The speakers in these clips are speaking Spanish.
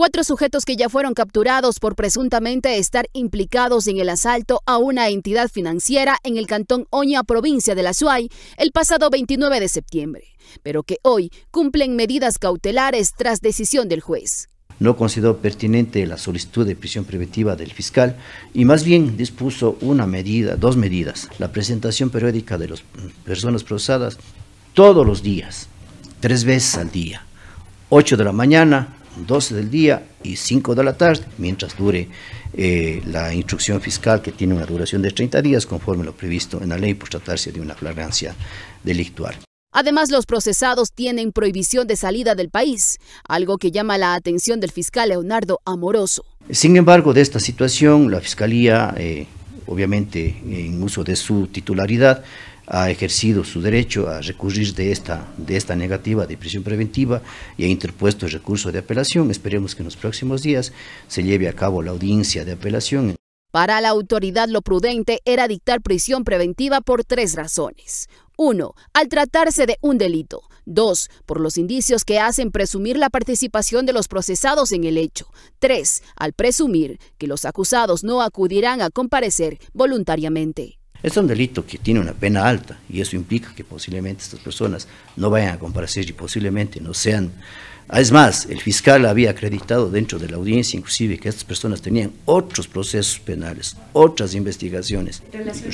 Cuatro sujetos que ya fueron capturados por presuntamente estar implicados en el asalto a una entidad financiera en el cantón Oña, provincia de La Suay, el pasado 29 de septiembre, pero que hoy cumplen medidas cautelares tras decisión del juez no consideró pertinente la solicitud de prisión preventiva del fiscal y más bien dispuso una medida, dos medidas, la presentación periódica de las personas procesadas todos los días, tres veces al día, 8 de la mañana, 12 del día y 5 de la tarde, mientras dure eh, la instrucción fiscal que tiene una duración de 30 días, conforme lo previsto en la ley por tratarse de una flagrancia delictual. Además, los procesados tienen prohibición de salida del país, algo que llama la atención del fiscal Leonardo Amoroso. Sin embargo, de esta situación, la Fiscalía eh, obviamente en uso de su titularidad, ha ejercido su derecho a recurrir de esta, de esta negativa de prisión preventiva y ha interpuesto el recurso de apelación. Esperemos que en los próximos días se lleve a cabo la audiencia de apelación. Para la autoridad lo prudente era dictar prisión preventiva por tres razones. Uno, al tratarse de un delito. Dos, por los indicios que hacen presumir la participación de los procesados en el hecho. Tres, al presumir que los acusados no acudirán a comparecer voluntariamente. Es un delito que tiene una pena alta y eso implica que posiblemente estas personas no vayan a comparecer y posiblemente no sean... Es más, el fiscal había acreditado dentro de la audiencia inclusive que estas personas tenían otros procesos penales, otras investigaciones,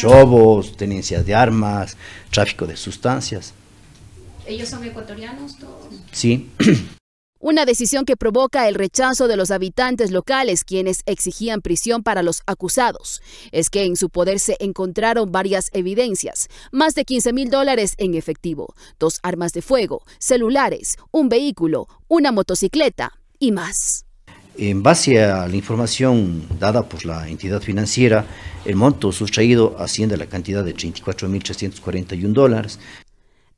robos, tenencias de armas, tráfico de sustancias. ¿Ellos son ecuatorianos todos? Sí. Una decisión que provoca el rechazo de los habitantes locales, quienes exigían prisión para los acusados. Es que en su poder se encontraron varias evidencias, más de 15 mil dólares en efectivo, dos armas de fuego, celulares, un vehículo, una motocicleta y más. En base a la información dada por la entidad financiera, el monto sustraído asciende a la cantidad de 34.341 dólares,